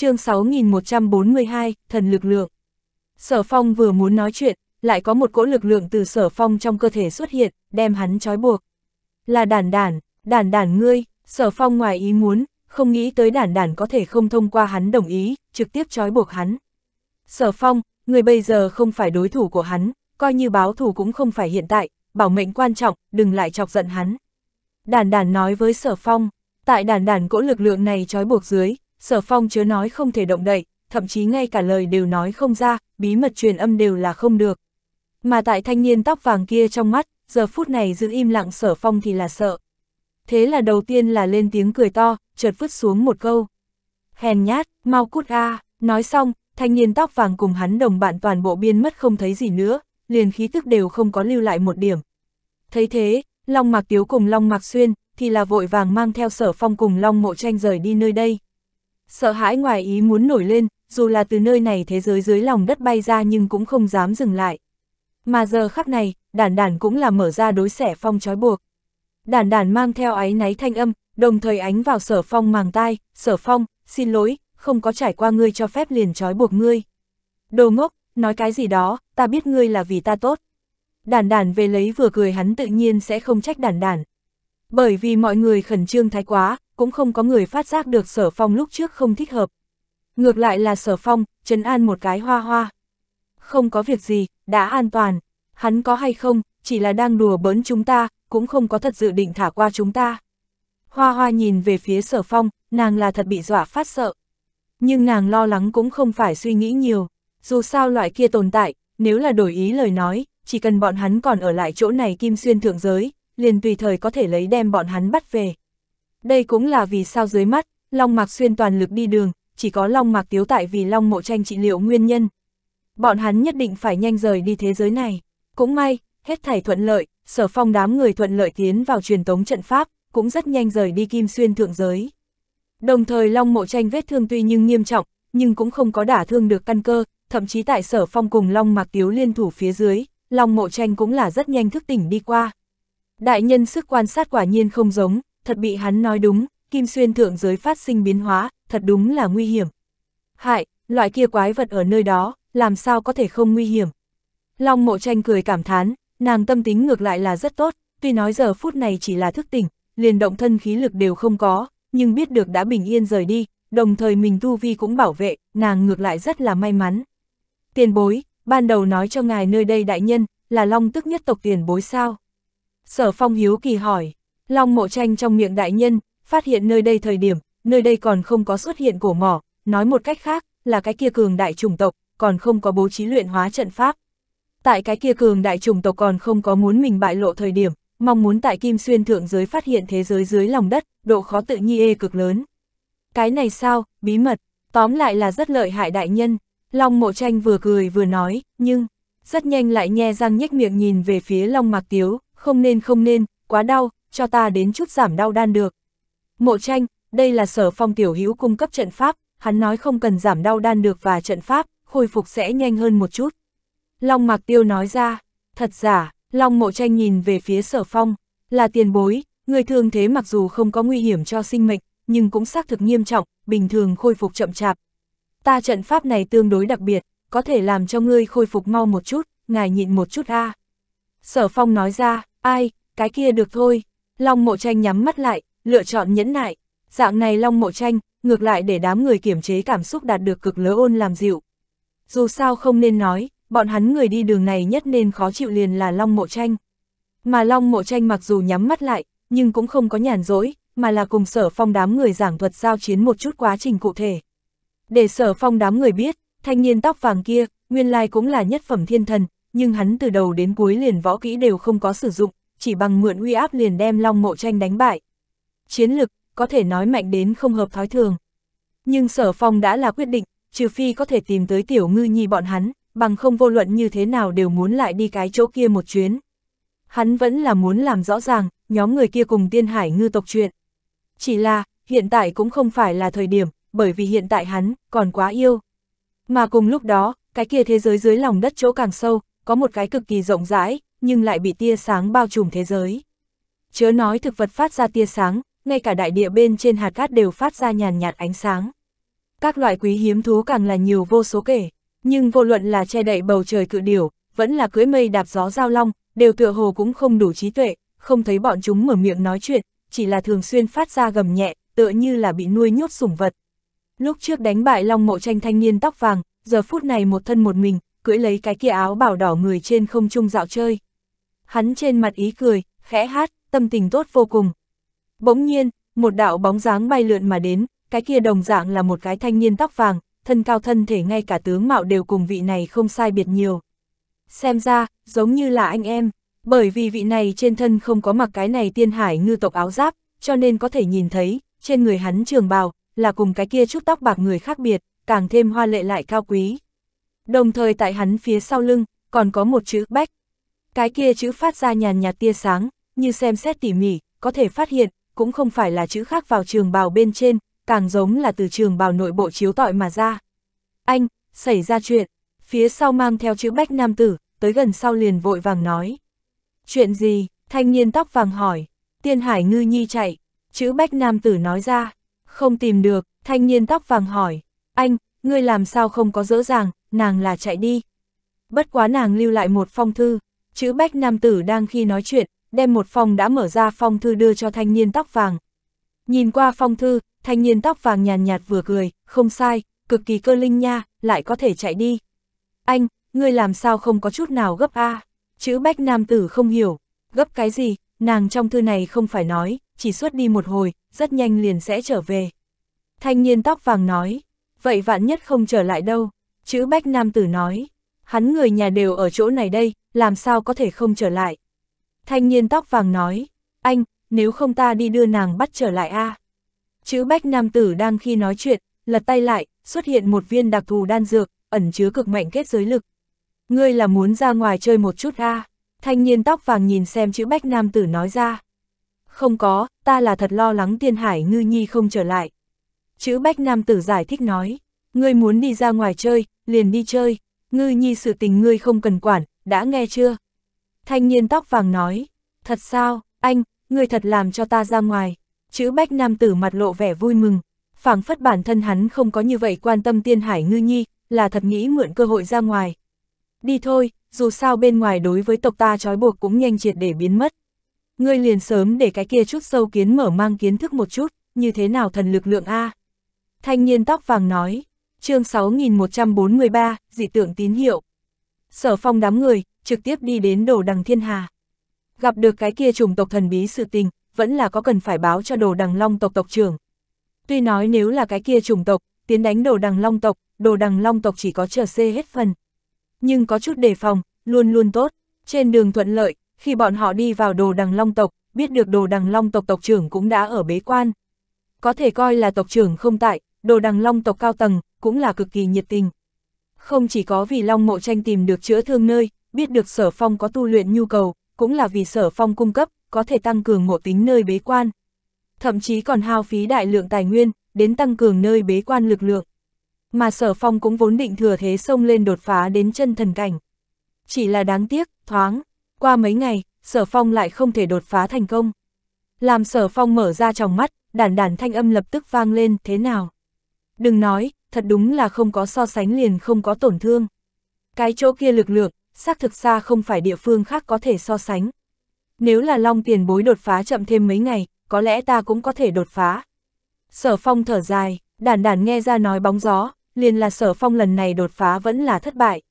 chương 6142, thần lực lượng. Sở phong vừa muốn nói chuyện, lại có một cỗ lực lượng từ sở phong trong cơ thể xuất hiện, đem hắn trói buộc. Là đản đản, đản đản ngươi, sở phong ngoài ý muốn, không nghĩ tới đản đản có thể không thông qua hắn đồng ý, trực tiếp trói buộc hắn. Sở phong, người bây giờ không phải đối thủ của hắn, coi như báo thủ cũng không phải hiện tại, bảo mệnh quan trọng, đừng lại chọc giận hắn. Đản đản nói với sở phong, tại đản đản cỗ lực lượng này trói buộc dưới, sở phong chớ nói không thể động đậy, thậm chí ngay cả lời đều nói không ra, bí mật truyền âm đều là không được. Mà tại thanh niên tóc vàng kia trong mắt, giờ phút này giữ im lặng sở phong thì là sợ. Thế là đầu tiên là lên tiếng cười to, chợt vứt xuống một câu. Hèn nhát, mau cút a nói xong, thanh niên tóc vàng cùng hắn đồng bạn toàn bộ biên mất không thấy gì nữa, liền khí tức đều không có lưu lại một điểm. Thấy thế, Long Mạc Tiếu cùng Long Mạc Xuyên, thì là vội vàng mang theo sở phong cùng Long Mộ Tranh rời đi nơi đây. Sợ hãi ngoài ý muốn nổi lên, dù là từ nơi này thế giới dưới lòng đất bay ra nhưng cũng không dám dừng lại. Mà giờ khắc này, đản đản cũng là mở ra đối xẻ phong trói buộc. Đản đản mang theo áy náy thanh âm, đồng thời ánh vào sở phong màng tai, sở phong, xin lỗi, không có trải qua ngươi cho phép liền trói buộc ngươi. Đồ ngốc, nói cái gì đó, ta biết ngươi là vì ta tốt. Đản đản về lấy vừa cười hắn tự nhiên sẽ không trách đản đản. Bởi vì mọi người khẩn trương thái quá, cũng không có người phát giác được sở phong lúc trước không thích hợp. Ngược lại là sở phong, trấn an một cái hoa hoa. Không có việc gì, đã an toàn. Hắn có hay không, chỉ là đang đùa bỡn chúng ta, cũng không có thật dự định thả qua chúng ta. Hoa hoa nhìn về phía sở phong, nàng là thật bị dọa phát sợ. Nhưng nàng lo lắng cũng không phải suy nghĩ nhiều. Dù sao loại kia tồn tại, nếu là đổi ý lời nói, chỉ cần bọn hắn còn ở lại chỗ này kim xuyên thượng giới, liền tùy thời có thể lấy đem bọn hắn bắt về. Đây cũng là vì sao dưới mắt, Long Mạc Xuyên toàn lực đi đường, chỉ có Long Mạc Tiếu tại vì Long Mộ Tranh trị liệu nguyên nhân. Bọn hắn nhất định phải nhanh rời đi thế giới này. Cũng may, hết thảy thuận lợi, sở phong đám người thuận lợi tiến vào truyền tống trận Pháp, cũng rất nhanh rời đi Kim Xuyên thượng giới. Đồng thời Long Mộ Tranh vết thương tuy nhưng nghiêm trọng, nhưng cũng không có đả thương được căn cơ, thậm chí tại sở phong cùng Long Mạc Tiếu liên thủ phía dưới, Long Mộ Tranh cũng là rất nhanh thức tỉnh đi qua. Đại nhân sức quan sát quả nhiên không giống, thật bị hắn nói đúng, kim xuyên thượng giới phát sinh biến hóa, thật đúng là nguy hiểm. Hại, loại kia quái vật ở nơi đó, làm sao có thể không nguy hiểm. Long mộ tranh cười cảm thán, nàng tâm tính ngược lại là rất tốt, tuy nói giờ phút này chỉ là thức tỉnh, liền động thân khí lực đều không có, nhưng biết được đã bình yên rời đi, đồng thời mình tu vi cũng bảo vệ, nàng ngược lại rất là may mắn. Tiền bối, ban đầu nói cho ngài nơi đây đại nhân, là long tức nhất tộc tiền bối sao? Sở phong hiếu kỳ hỏi. Long mộ tranh trong miệng đại nhân, phát hiện nơi đây thời điểm, nơi đây còn không có xuất hiện cổ mỏ, nói một cách khác, là cái kia cường đại chủng tộc, còn không có bố trí luyện hóa trận pháp. Tại cái kia cường đại chủng tộc còn không có muốn mình bại lộ thời điểm, mong muốn tại Kim Xuyên thượng giới phát hiện thế giới dưới lòng đất, độ khó tự nhi ê cực lớn. Cái này sao, bí mật, tóm lại là rất lợi hại đại nhân. Long mộ tranh vừa cười vừa nói, nhưng, rất nhanh lại nhe răng nhếch miệng nhìn về phía Long Mạc Tiếu, không nên không nên, quá đau, cho ta đến chút giảm đau đan được. Mộ tranh, đây là sở phong tiểu hữu cung cấp trận pháp, hắn nói không cần giảm đau đan được và trận pháp, khôi phục sẽ nhanh hơn một chút. Long Mạc Tiêu nói ra, thật giả, Long Mộ Tranh nhìn về phía sở phong, là tiền bối, người thường thế mặc dù không có nguy hiểm cho sinh mệnh, nhưng cũng xác thực nghiêm trọng, bình thường khôi phục chậm chạp. Ta trận pháp này tương đối đặc biệt, có thể làm cho ngươi khôi phục mau một chút, ngài nhịn một chút a. À. Sở phong nói ra, ai, cái kia được thôi, Long Mộ Tranh nhắm mắt lại, lựa chọn nhẫn nại. Dạng này Long Mộ Tranh, ngược lại để đám người kiểm chế cảm xúc đạt được cực lớ ôn làm dịu. Dù sao không nên nói, bọn hắn người đi đường này nhất nên khó chịu liền là Long Mộ Tranh. Mà Long Mộ Tranh mặc dù nhắm mắt lại, nhưng cũng không có nhàn rỗi, mà là cùng sở phong đám người giảng thuật giao chiến một chút quá trình cụ thể. Để sở phong đám người biết, thanh niên tóc vàng kia, nguyên lai cũng là nhất phẩm thiên thần, nhưng hắn từ đầu đến cuối liền võ kỹ đều không có sử dụng, chỉ bằng mượn uy áp liền đem Long Mộ Tranh đánh bại. Chiến lực, có thể nói mạnh đến không hợp thói thường. Nhưng Sở Phong đã là quyết định, trừ phi có thể tìm tới Tiểu Ngư Nhi bọn hắn, bằng không vô luận như thế nào đều muốn lại đi cái chỗ kia một chuyến. Hắn vẫn là muốn làm rõ ràng, nhóm người kia cùng tiên hải ngư tộc chuyện. Chỉ là, hiện tại cũng không phải là thời điểm, bởi vì hiện tại hắn còn quá yêu. Mà cùng lúc đó, cái kia thế giới dưới lòng đất chỗ càng sâu, có một cái cực kỳ rộng rãi, nhưng lại bị tia sáng bao trùm thế giới. Chớ nói thực vật phát ra tia sáng, ngay cả đại địa bên trên hạt cát đều phát ra nhàn nhạt ánh sáng. Các loại quý hiếm thú càng là nhiều vô số kể, nhưng vô luận là che đậy bầu trời cự điểu, vẫn là cưỡi mây đạp gió giao long, đều tựa hồ cũng không đủ trí tuệ, không thấy bọn chúng mở miệng nói chuyện, chỉ là thường xuyên phát ra gầm nhẹ, tựa như là bị nuôi nhốt sủng vật. Lúc trước đánh bại Long Mộ Tranh thanh niên tóc vàng, giờ phút này một thân một mình, cưỡi lấy cái kia áo bảo đỏ người trên không trung dạo chơi hắn trên mặt ý cười, khẽ hát, tâm tình tốt vô cùng. Bỗng nhiên, một đạo bóng dáng bay lượn mà đến, cái kia đồng dạng là một cái thanh niên tóc vàng, thân cao thân thể ngay cả tướng mạo đều cùng vị này không sai biệt nhiều. Xem ra, giống như là anh em, bởi vì vị này trên thân không có mặc cái này tiên hải ngư tộc áo giáp, cho nên có thể nhìn thấy, trên người hắn trường bào, là cùng cái kia chút tóc bạc người khác biệt, càng thêm hoa lệ lại cao quý. Đồng thời tại hắn phía sau lưng, còn có một chữ bách, cái kia chữ phát ra nhàn nhạt tia sáng, như xem xét tỉ mỉ, có thể phát hiện, cũng không phải là chữ khác vào trường bào bên trên, càng giống là từ trường bào nội bộ chiếu tọi mà ra. Anh, xảy ra chuyện, phía sau mang theo chữ bách nam tử, tới gần sau liền vội vàng nói. Chuyện gì, thanh niên tóc vàng hỏi, tiên hải ngư nhi chạy, chữ bách nam tử nói ra, không tìm được, thanh niên tóc vàng hỏi, anh, ngươi làm sao không có dỡ dàng, nàng là chạy đi. Bất quá nàng lưu lại một phong thư, chữ bách nam tử đang khi nói chuyện, đem một phòng đã mở ra phong thư đưa cho thanh niên tóc vàng. Nhìn qua phong thư, thanh niên tóc vàng nhàn nhạt, vừa cười, không sai, cực kỳ cơ linh nha, lại có thể chạy đi. Anh, ngươi làm sao không có chút nào gấp a Chữ bách nam tử không hiểu, gấp cái gì, nàng trong thư này không phải nói, chỉ xuất đi một hồi, rất nhanh liền sẽ trở về. Thanh niên tóc vàng nói, vậy vạn nhất không trở lại đâu, chữ bách nam tử nói, hắn người nhà đều ở chỗ này đây, làm sao có thể không trở lại. Thanh niên tóc vàng nói, anh, nếu không ta đi đưa nàng bắt trở lại a à? Chữ bách nam tử đang khi nói chuyện, lật tay lại, xuất hiện một viên đặc thù đan dược, ẩn chứa cực mạnh kết giới lực. Ngươi là muốn ra ngoài chơi một chút a à? Thanh niên tóc vàng nhìn xem chữ bách nam tử nói ra. Không có, ta là thật lo lắng tiên hải ngư nhi không trở lại. Chữ bách nam tử giải thích nói, ngươi muốn đi ra ngoài chơi, liền đi chơi, ngư nhi sự tình ngươi không cần quản, đã nghe chưa? Thanh niên tóc vàng nói, thật sao, anh, người thật làm cho ta ra ngoài. Chữ bách nam tử mặt lộ vẻ vui mừng, phảng phất bản thân hắn không có như vậy quan tâm tiên hải ngư nhi, là thật nghĩ mượn cơ hội ra ngoài. Đi thôi, dù sao bên ngoài đối với tộc ta trói buộc cũng nhanh triệt để biến mất. Ngươi liền sớm để cái kia chút sâu kiến mở mang kiến thức một chút, như thế nào thần lực lượng A. Thanh niên tóc vàng nói, chương 6143, dị tượng tín hiệu. Sở phong đám người, trực tiếp đi đến đồ đằng thiên hà. Gặp được cái kia trùng tộc thần bí sự tình, vẫn là có cần phải báo cho đồ đằng long tộc tộc trưởng. Tuy nói nếu là cái kia trùng tộc, tiến đánh đồ đằng long tộc, đồ đằng long tộc chỉ có chờ xê hết phần. Nhưng có chút đề phòng, luôn luôn tốt, trên đường thuận lợi, khi bọn họ đi vào đồ đằng long tộc, biết được đồ đằng long tộc tộc trưởng cũng đã ở bế quan. Có thể coi là tộc trưởng không tại, đồ đằng long tộc cao tầng, cũng là cực kỳ nhiệt tình. Không chỉ có vì Long Mộ Tranh tìm được chữa thương nơi, biết được Sở Phong có tu luyện nhu cầu, cũng là vì Sở Phong cung cấp, có thể tăng cường ngộ tính nơi bế quan. Thậm chí còn hao phí đại lượng tài nguyên, đến tăng cường nơi bế quan lực lượng. Mà Sở Phong cũng vốn định thừa thế xông lên đột phá đến chân thần cảnh. Chỉ là đáng tiếc, thoáng, qua mấy ngày, Sở Phong lại không thể đột phá thành công. Làm Sở Phong mở ra trong mắt, đản đản thanh âm lập tức vang lên, thế nào? Đừng nói, thật đúng là không có so sánh liền không có tổn thương. Cái chỗ kia lực lượng, xác thực xa không phải địa phương khác có thể so sánh. Nếu là long tiền bối đột phá chậm thêm mấy ngày, có lẽ ta cũng có thể đột phá. Sở phong thở dài, đản đản nghe ra nói bóng gió, liền là sở phong lần này đột phá vẫn là thất bại.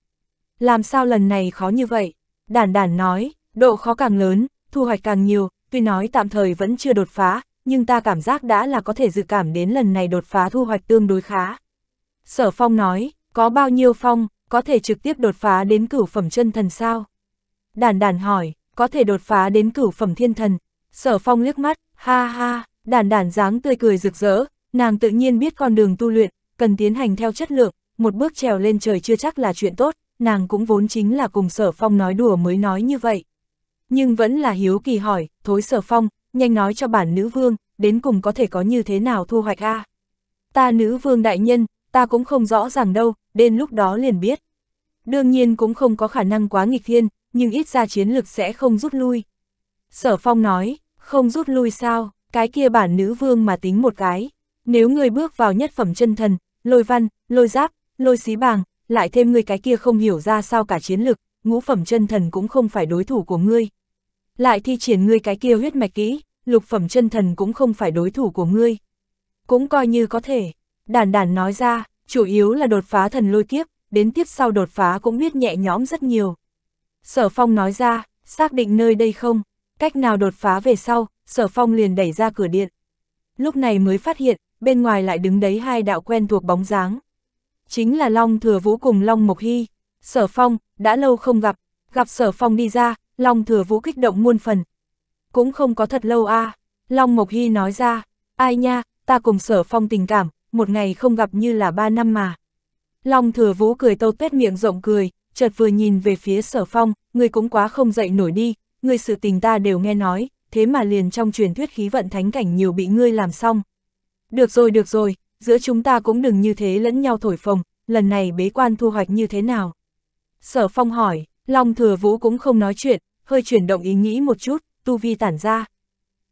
Làm sao lần này khó như vậy? Đản đản nói, độ khó càng lớn, thu hoạch càng nhiều, tuy nói tạm thời vẫn chưa đột phá, nhưng ta cảm giác đã là có thể dự cảm đến lần này đột phá thu hoạch tương đối khá. Sở phong nói, có bao nhiêu phong, có thể trực tiếp đột phá đến cửu phẩm chân thần sao? Đàn đàn hỏi, có thể đột phá đến cửu phẩm thiên thần. Sở phong liếc mắt, ha ha, đàn đàn dáng tươi cười rực rỡ, nàng tự nhiên biết con đường tu luyện, cần tiến hành theo chất lượng, một bước trèo lên trời chưa chắc là chuyện tốt, nàng cũng vốn chính là cùng sở phong nói đùa mới nói như vậy. Nhưng vẫn là hiếu kỳ hỏi, thối sở phong, nhanh nói cho bản nữ vương, đến cùng có thể có như thế nào thu hoạch a Ta nữ vương đại nhân, ta cũng không rõ ràng đâu, đến lúc đó liền biết. Đương nhiên cũng không có khả năng quá nghịch thiên, nhưng ít ra chiến lực sẽ không rút lui. Sở Phong nói, không rút lui sao, cái kia bản nữ vương mà tính một cái. Nếu người bước vào nhất phẩm chân thần, lôi văn, lôi giáp, lôi xí bàng, lại thêm người cái kia không hiểu ra sao cả chiến lực, ngũ phẩm chân thần cũng không phải đối thủ của ngươi. Lại thi triển ngươi cái kia huyết mạch kỹ, lục phẩm chân thần cũng không phải đối thủ của ngươi. Cũng coi như có thể, đàn đàn nói ra, chủ yếu là đột phá thần lôi kiếp, đến tiếp sau đột phá cũng biết nhẹ nhõm rất nhiều. Sở phong nói ra, xác định nơi đây không, cách nào đột phá về sau, sở phong liền đẩy ra cửa điện. Lúc này mới phát hiện, bên ngoài lại đứng đấy hai đạo quen thuộc bóng dáng. Chính là Long Thừa Vũ cùng Long Mộc Hy. Sở Phong, đã lâu không gặp, gặp Sở Phong đi ra, Long Thừa Vũ kích động muôn phần. Cũng không có thật lâu a à. Long Mộc Hy nói ra, ai nha, ta cùng Sở Phong tình cảm, một ngày không gặp như là ba năm mà. Long thừa vũ cười tâu tuét miệng rộng cười, chợt vừa nhìn về phía sở phong, người cũng quá không dậy nổi đi, người sự tình ta đều nghe nói, thế mà liền trong truyền thuyết khí vận thánh cảnh nhiều bị ngươi làm xong. Được rồi được rồi, giữa chúng ta cũng đừng như thế lẫn nhau thổi phồng, lần này bế quan thu hoạch như thế nào? Sở phong hỏi, Long thừa vũ cũng không nói chuyện, hơi chuyển động ý nghĩ một chút, tu vi tản ra.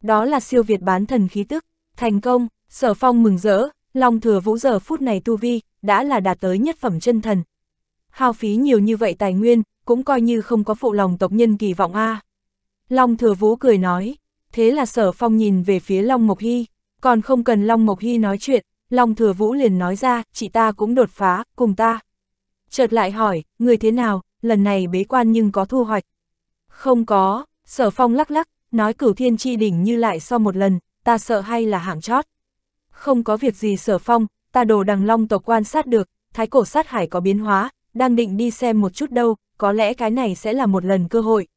Đó là siêu việt bán thần khí tức, thành công, sở phong mừng rỡ, Long thừa vũ giờ phút này tu vi, đã là đạt tới nhất phẩm chân thần. Hao phí nhiều như vậy tài nguyên, cũng coi như không có phụ lòng tộc nhân kỳ vọng a. À. Long thừa vũ cười nói, thế là sở phong nhìn về phía Long Mộc Hy, còn không cần Long Mộc Hy nói chuyện, Long thừa vũ liền nói ra, chị ta cũng đột phá, cùng ta. Chợt lại hỏi, người thế nào, lần này bế quan nhưng có thu hoạch. Không có, sở phong lắc lắc, nói cửu thiên chi đỉnh như lại so một lần, ta sợ hay là hạng chót không có việc gì sở phong, ta đồ đằng long tộc quan sát được, thái cổ sát hải có biến hóa, đang định đi xem một chút đâu, có lẽ cái này sẽ là một lần cơ hội.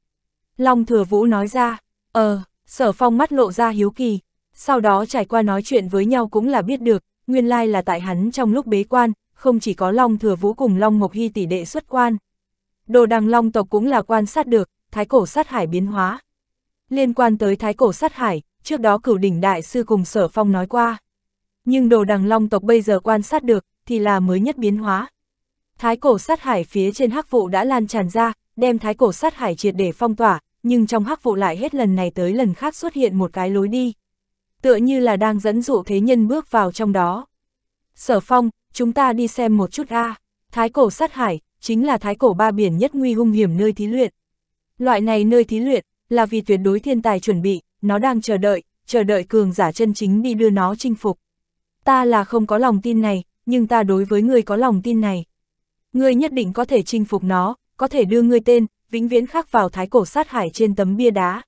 Long thừa vũ nói ra, ờ, sở phong mắt lộ ra hiếu kỳ, sau đó trải qua nói chuyện với nhau cũng là biết được, nguyên lai là tại hắn trong lúc bế quan, không chỉ có Long Thừa Vũ cùng Long ngục Hy tỷ đệ xuất quan. Đồ đằng Long tộc cũng là quan sát được, thái cổ sát hải biến hóa. Liên quan tới thái cổ sát hải, trước đó cửu đỉnh đại sư cùng sở phong nói qua nhưng đồ đằng long tộc bây giờ quan sát được, thì là mới nhất biến hóa. Thái cổ sát hải phía trên hắc vụ đã lan tràn ra, đem thái cổ sát hải triệt để phong tỏa, nhưng trong hắc vụ lại hết lần này tới lần khác xuất hiện một cái lối đi. Tựa như là đang dẫn dụ thế nhân bước vào trong đó. Sở phong, chúng ta đi xem một chút ra Thái cổ sát hải, chính là thái cổ ba biển nhất nguy hung hiểm nơi thí luyện. Loại này nơi thí luyện, là vì tuyệt đối thiên tài chuẩn bị, nó đang chờ đợi, chờ đợi cường giả chân chính đi đưa nó chinh phục. Ta là không có lòng tin này, nhưng ta đối với ngươi có lòng tin này. Ngươi nhất định có thể chinh phục nó, có thể đưa ngươi tên, vĩnh viễn khắc vào thái cổ sát hải trên tấm bia đá.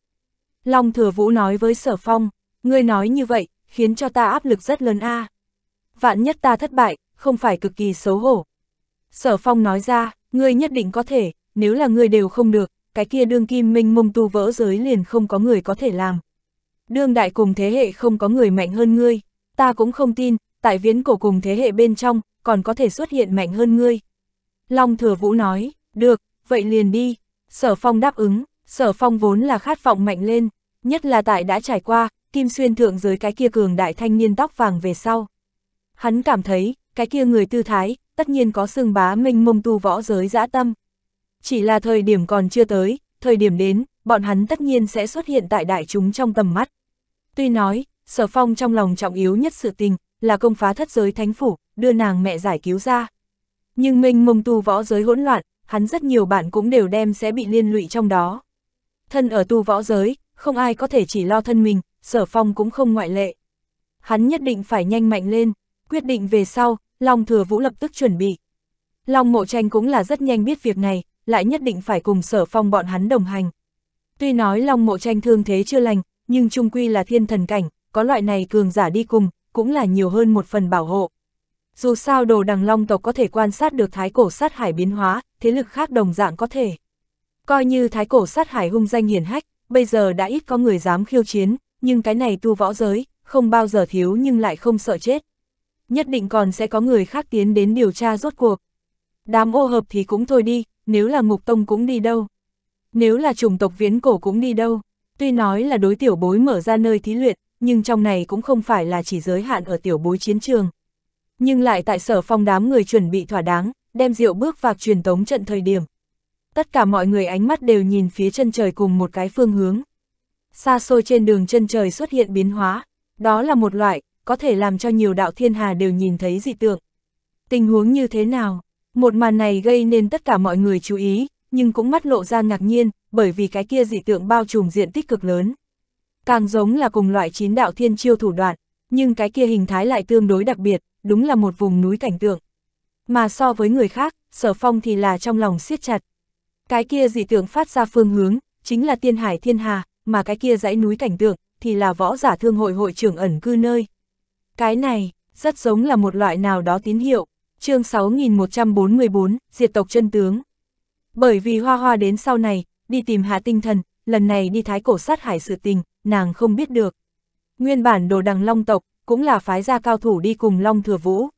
Long thừa vũ nói với sở phong, ngươi nói như vậy, khiến cho ta áp lực rất lớn a. À. Vạn nhất ta thất bại, không phải cực kỳ xấu hổ. Sở phong nói ra, ngươi nhất định có thể, nếu là ngươi đều không được, cái kia đương kim minh mông tu vỡ giới liền không có người có thể làm. Đương đại cùng thế hệ không có người mạnh hơn ngươi ta cũng không tin, tại viễn cổ cùng thế hệ bên trong, còn có thể xuất hiện mạnh hơn ngươi. Long thừa vũ nói, được, vậy liền đi. Sở phong đáp ứng, sở phong vốn là khát vọng mạnh lên, nhất là tại đã trải qua, kim xuyên thượng giới cái kia cường đại thanh niên tóc vàng về sau. Hắn cảm thấy, cái kia người tư thái, tất nhiên có sương bá minh mông tu võ giới dã tâm. Chỉ là thời điểm còn chưa tới, thời điểm đến, bọn hắn tất nhiên sẽ xuất hiện tại đại chúng trong tầm mắt. Tuy nói, Sở Phong trong lòng trọng yếu nhất sự tình, là công phá thất giới thánh phủ, đưa nàng mẹ giải cứu ra. Nhưng minh mông tu võ giới hỗn loạn, hắn rất nhiều bạn cũng đều đem sẽ bị liên lụy trong đó. Thân ở tu võ giới, không ai có thể chỉ lo thân mình, sở phong cũng không ngoại lệ. Hắn nhất định phải nhanh mạnh lên, quyết định về sau, Long Thừa Vũ lập tức chuẩn bị. Long Mộ Tranh cũng là rất nhanh biết việc này, lại nhất định phải cùng sở phong bọn hắn đồng hành. Tuy nói Long Mộ Tranh thương thế chưa lành, nhưng trung quy là thiên thần cảnh, có loại này cường giả đi cùng, cũng là nhiều hơn một phần bảo hộ. Dù sao đồ đằng long tộc có thể quan sát được thái cổ sát hải biến hóa, thế lực khác đồng dạng có thể. Coi như thái cổ sát hải hung danh hiển hách, bây giờ đã ít có người dám khiêu chiến, nhưng cái này tu võ giới, không bao giờ thiếu nhưng lại không sợ chết. Nhất định còn sẽ có người khác tiến đến điều tra rốt cuộc. Đám ô hợp thì cũng thôi đi, nếu là ngục tông cũng đi đâu. Nếu là chủng tộc viễn cổ cũng đi đâu. Tuy nói là đối tiểu bối mở ra nơi thí luyện, nhưng trong này cũng không phải là chỉ giới hạn ở tiểu bối chiến trường. Nhưng lại tại sở phong đám người chuẩn bị thỏa đáng, đem rượu bước vạc truyền tống trận thời điểm. Tất cả mọi người ánh mắt đều nhìn phía chân trời cùng một cái phương hướng. Xa xôi trên đường chân trời xuất hiện biến hóa, đó là một loại, có thể làm cho nhiều đạo thiên hà đều nhìn thấy dị tượng. Tình huống như thế nào? Một màn này gây nên tất cả mọi người chú ý, nhưng cũng mắt lộ ra ngạc nhiên, bởi vì cái kia dị tượng bao trùm diện tích cực lớn càng giống là cùng loại chín đạo thiên chiêu thủ đoạn, nhưng cái kia hình thái lại tương đối đặc biệt, đúng là một vùng núi cảnh tượng. Mà so với người khác, sở phong thì là trong lòng siết chặt. Cái kia dị tượng phát ra phương hướng, chính là tiên hải thiên hà, mà cái kia dãy núi cảnh tượng, thì là võ giả thương hội hội trưởng ẩn cư nơi. Cái này, rất giống là một loại nào đó tín hiệu, chương 6144, diệt tộc chân tướng. Bởi vì hoa hoa đến sau này, đi tìm hạ tinh thần, lần này đi thái cổ sát hải sự tình, nàng không biết được. Nguyên bản đồ đằng long tộc, cũng là phái gia cao thủ đi cùng long thừa vũ.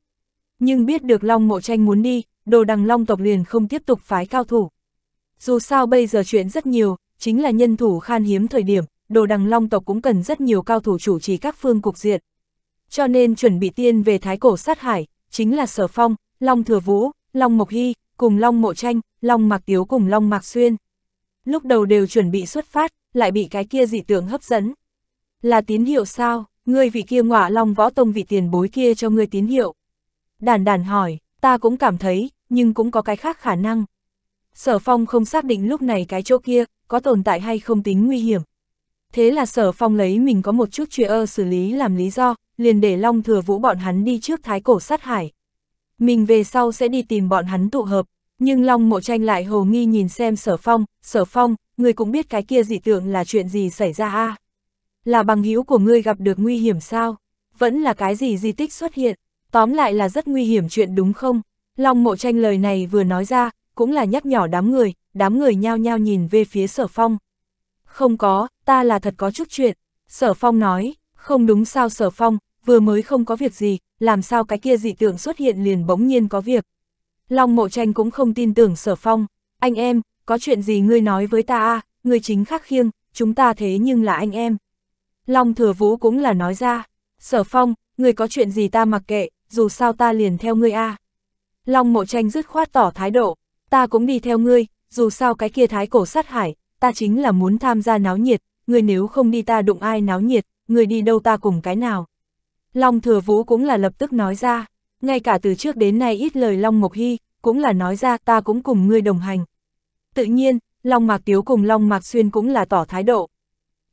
Nhưng biết được long mộ tranh muốn đi, đồ đằng long tộc liền không tiếp tục phái cao thủ. Dù sao bây giờ chuyện rất nhiều, chính là nhân thủ khan hiếm thời điểm, đồ đằng long tộc cũng cần rất nhiều cao thủ chủ trì các phương cục diện. Cho nên chuẩn bị tiên về thái cổ sát hải, chính là sở phong, long thừa vũ, long mộc hy, cùng long mộ tranh, long mạc tiếu cùng long mạc xuyên. Lúc đầu đều chuẩn bị xuất phát, lại bị cái kia dị tưởng hấp dẫn. Là tín hiệu sao, ngươi vị kia ngọa long võ tông vị tiền bối kia cho ngươi tín hiệu. Đàn đàn hỏi, ta cũng cảm thấy, nhưng cũng có cái khác khả năng. Sở phong không xác định lúc này cái chỗ kia, có tồn tại hay không tính nguy hiểm. Thế là sở phong lấy mình có một chút chuyện ơ xử lý làm lý do, liền để long thừa vũ bọn hắn đi trước thái cổ sát hải. Mình về sau sẽ đi tìm bọn hắn tụ hợp, nhưng long mộ tranh lại hồ nghi nhìn xem sở phong, sở phong, người cũng biết cái kia dị tượng là chuyện gì xảy ra a Là bằng hữu của ngươi gặp được nguy hiểm sao? Vẫn là cái gì di tích xuất hiện? Tóm lại là rất nguy hiểm chuyện đúng không? Long mộ tranh lời này vừa nói ra, cũng là nhắc nhỏ đám người, đám người nhao nhao nhìn về phía sở phong. Không có, ta là thật có chút chuyện. Sở phong nói, không đúng sao sở phong, vừa mới không có việc gì, làm sao cái kia dị tượng xuất hiện liền bỗng nhiên có việc. Long mộ tranh cũng không tin tưởng sở phong, anh em, có chuyện gì ngươi nói với ta a à? ngươi chính khắc khiêng, chúng ta thế nhưng là anh em. Long thừa vũ cũng là nói ra, sở phong, ngươi có chuyện gì ta mặc kệ, dù sao ta liền theo ngươi a à. Long mộ tranh dứt khoát tỏ thái độ, ta cũng đi theo ngươi, dù sao cái kia thái cổ sát hải, ta chính là muốn tham gia náo nhiệt, ngươi nếu không đi ta đụng ai náo nhiệt, ngươi đi đâu ta cùng cái nào. Long thừa vũ cũng là lập tức nói ra, ngay cả từ trước đến nay ít lời Long Mộc Hy, cũng là nói ra ta cũng cùng ngươi đồng hành, tự nhiên, Long Mạc Tiếu cùng Long Mạc Xuyên cũng là tỏ thái độ.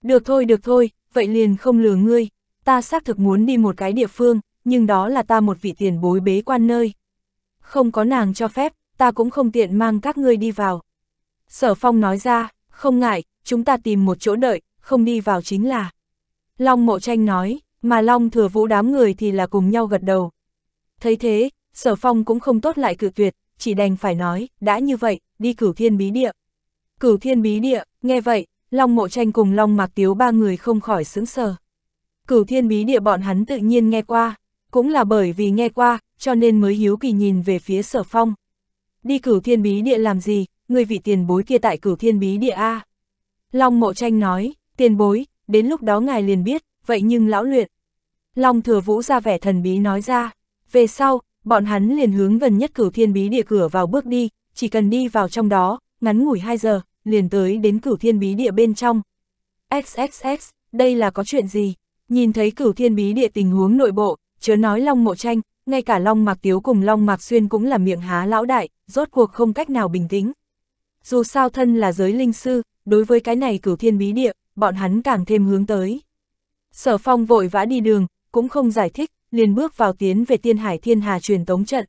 Được thôi được thôi, vậy liền không lừa ngươi, ta xác thực muốn đi một cái địa phương, nhưng đó là ta một vị tiền bối bế quan nơi. Không có nàng cho phép, ta cũng không tiện mang các ngươi đi vào. Sở Phong nói ra, không ngại, chúng ta tìm một chỗ đợi, không đi vào chính là. Long Mộ Tranh nói, mà Long thừa vũ đám người thì là cùng nhau gật đầu. Thấy thế, Sở Phong cũng không tốt lại cự tuyệt, chỉ đành phải nói, đã như vậy, đi cửu thiên bí địa. Cửu thiên bí địa, nghe vậy, Long Mộ Tranh cùng Long Mạc Tiếu ba người không khỏi sững sờ. Cửu thiên bí địa bọn hắn tự nhiên nghe qua, cũng là bởi vì nghe qua, cho nên mới hiếu kỳ nhìn về phía sở phong. Đi cửu thiên bí địa làm gì, người vị tiền bối kia tại cửu thiên bí địa A. Long Mộ Tranh nói, tiền bối, đến lúc đó ngài liền biết, vậy nhưng lão luyện. Long Thừa Vũ ra vẻ thần bí nói ra, về sau, bọn hắn liền hướng gần nhất cửu thiên bí địa cửa vào bước đi, chỉ cần đi vào trong đó, ngắn ngủi 2 giờ, liền tới đến cửu thiên bí địa bên trong. XXX, đây là có chuyện gì? Nhìn thấy cửu thiên bí địa tình huống nội bộ, chớ nói Long Mộ Tranh, ngay cả Long Mạc Tiếu cùng Long Mạc Xuyên cũng là miệng há lão đại, rốt cuộc không cách nào bình tĩnh. Dù sao thân là giới linh sư, đối với cái này cửu thiên bí địa, bọn hắn càng thêm hướng tới. Sở Phong vội vã đi đường, cũng không giải thích, liền bước vào tiến về tiên hải thiên hà truyền tống trận.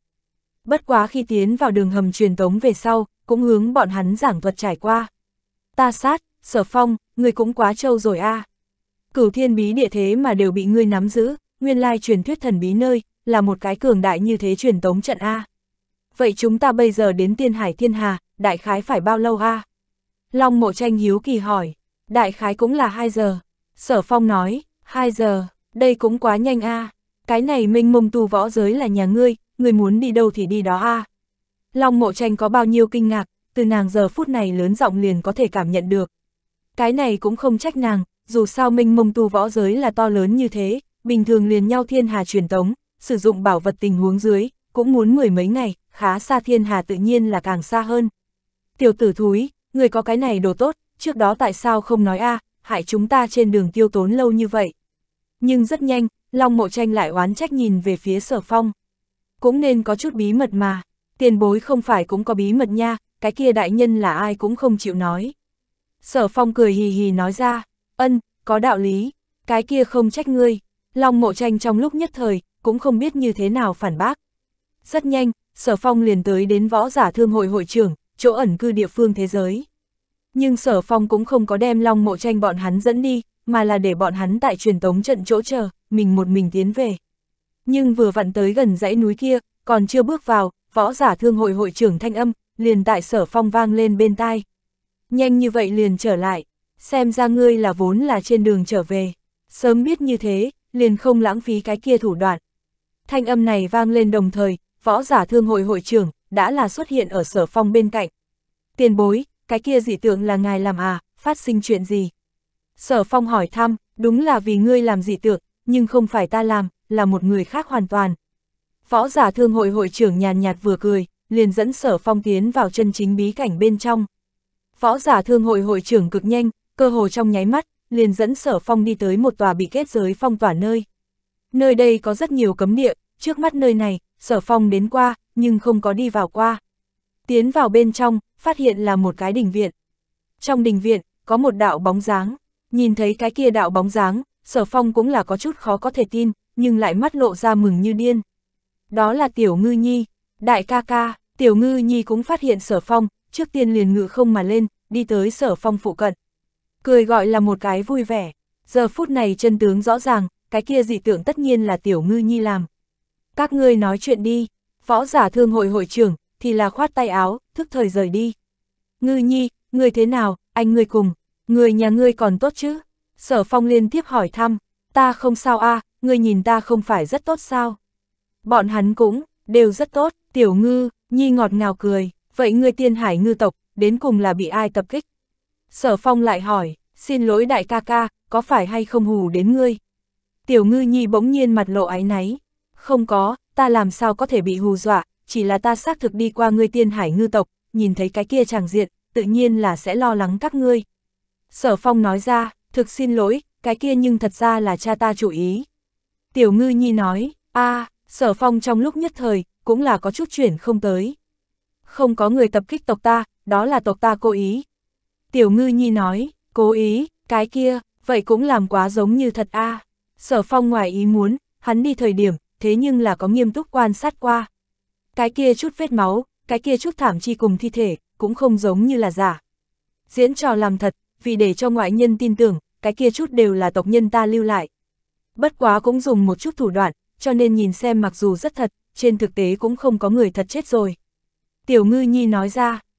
Bất quá khi tiến vào đường hầm truyền tống về sau, cũng hướng bọn hắn giảng thuật trải qua. Ta sát, sở phong, người cũng quá trâu rồi a à. Cửu thiên bí địa thế mà đều bị ngươi nắm giữ, nguyên lai truyền thuyết thần bí nơi, là một cái cường đại như thế truyền tống trận a Vậy chúng ta bây giờ đến tiên hải thiên hà, đại khái phải bao lâu a Long mộ tranh hiếu kỳ hỏi, đại khái cũng là 2 giờ. Sở phong nói, 2 giờ, đây cũng quá nhanh a à cái này minh mông tu võ giới là nhà ngươi, ngươi muốn đi đâu thì đi đó a. À. Long mộ tranh có bao nhiêu kinh ngạc, từ nàng giờ phút này lớn giọng liền có thể cảm nhận được. Cái này cũng không trách nàng, dù sao minh mông tu võ giới là to lớn như thế, bình thường liền nhau thiên hà truyền tống, sử dụng bảo vật tình huống dưới, cũng muốn mười mấy ngày, khá xa thiên hà tự nhiên là càng xa hơn. Tiểu tử thúi, người có cái này đồ tốt, trước đó tại sao không nói a à, hại chúng ta trên đường tiêu tốn lâu như vậy. Nhưng rất nhanh, Long Mộ Tranh lại oán trách nhìn về phía sở phong. Cũng nên có chút bí mật mà, tiền bối không phải cũng có bí mật nha, cái kia đại nhân là ai cũng không chịu nói. Sở phong cười hì hì nói ra, ân, có đạo lý, cái kia không trách ngươi. Long Mộ Tranh trong lúc nhất thời, cũng không biết như thế nào phản bác. Rất nhanh, Sở Phong liền tới đến võ giả thương hội hội trưởng, chỗ ẩn cư địa phương thế giới. Nhưng Sở Phong cũng không có đem Long Mộ Tranh bọn hắn dẫn đi, mà là để bọn hắn tại truyền tống trận chỗ chờ mình một mình tiến về. Nhưng vừa vặn tới gần dãy núi kia, còn chưa bước vào, võ giả thương hội hội trưởng thanh âm, liền tại sở phong vang lên bên tai. Nhanh như vậy liền trở lại, xem ra ngươi là vốn là trên đường trở về, sớm biết như thế, liền không lãng phí cái kia thủ đoạn. Thanh âm này vang lên đồng thời, võ giả thương hội hội trưởng, đã là xuất hiện ở sở phong bên cạnh. Tiền bối, cái kia dị tượng là ngài làm à, phát sinh chuyện gì? Sở phong hỏi thăm, đúng là vì ngươi làm dị tượng, nhưng không phải ta làm, là một người khác hoàn toàn. Võ giả thương hội hội trưởng nhàn nhạt vừa cười, liền dẫn sở phong tiến vào chân chính bí cảnh bên trong. Võ giả thương hội hội trưởng cực nhanh, cơ hồ trong nháy mắt, liền dẫn sở phong đi tới một tòa bị kết giới phong tỏa nơi. Nơi đây có rất nhiều cấm địa, trước mắt nơi này, sở phong đến qua, nhưng không có đi vào qua. Tiến vào bên trong, phát hiện là một cái đình viện. Trong đình viện, có một đạo bóng dáng, nhìn thấy cái kia đạo bóng dáng, sở phong cũng là có chút khó có thể tin, nhưng lại mắt lộ ra mừng như điên. Đó là tiểu ngư nhi, đại ca ca, tiểu ngư nhi cũng phát hiện sở phong, trước tiên liền ngự không mà lên, đi tới sở phong phụ cận. Cười gọi là một cái vui vẻ, giờ phút này chân tướng rõ ràng, cái kia dị tượng tất nhiên là tiểu ngư nhi làm. Các ngươi nói chuyện đi, võ giả thương hội hội trưởng, thì là khoát tay áo, thức thời rời đi. Ngư nhi, người thế nào, anh người cùng, người nhà ngươi còn tốt chứ? Sở Phong liên tiếp hỏi thăm, ta không sao a à, người nhìn ta không phải rất tốt sao? Bọn hắn cũng, đều rất tốt, tiểu ngư, nhi ngọt ngào cười, vậy người tiên hải ngư tộc, đến cùng là bị ai tập kích? Sở Phong lại hỏi, xin lỗi đại ca ca, có phải hay không hù đến ngươi? Tiểu ngư nhi bỗng nhiên mặt lộ áy náy, không có, ta làm sao có thể bị hù dọa, chỉ là ta xác thực đi qua ngươi tiên hải ngư tộc, nhìn thấy cái kia chẳng diện, tự nhiên là sẽ lo lắng các ngươi. Sở Phong nói ra, thực xin lỗi, cái kia nhưng thật ra là cha ta chủ ý. Tiểu ngư nhi nói, a sở phong trong lúc nhất thời, cũng là có chút chuyển không tới. Không có người tập kích tộc ta, đó là tộc ta cố ý. Tiểu ngư nhi nói, cố ý, cái kia, vậy cũng làm quá giống như thật a Sở phong ngoài ý muốn, hắn đi thời điểm, thế nhưng là có nghiêm túc quan sát qua. Cái kia chút vết máu, cái kia chút thảm chi cùng thi thể, cũng không giống như là giả. Diễn trò làm thật, vì để cho ngoại nhân tin tưởng, cái kia chút đều là tộc nhân ta lưu lại. Bất quá cũng dùng một chút thủ đoạn, cho nên nhìn xem mặc dù rất thật, trên thực tế cũng không có người thật chết rồi. Tiểu ngư nhi nói ra,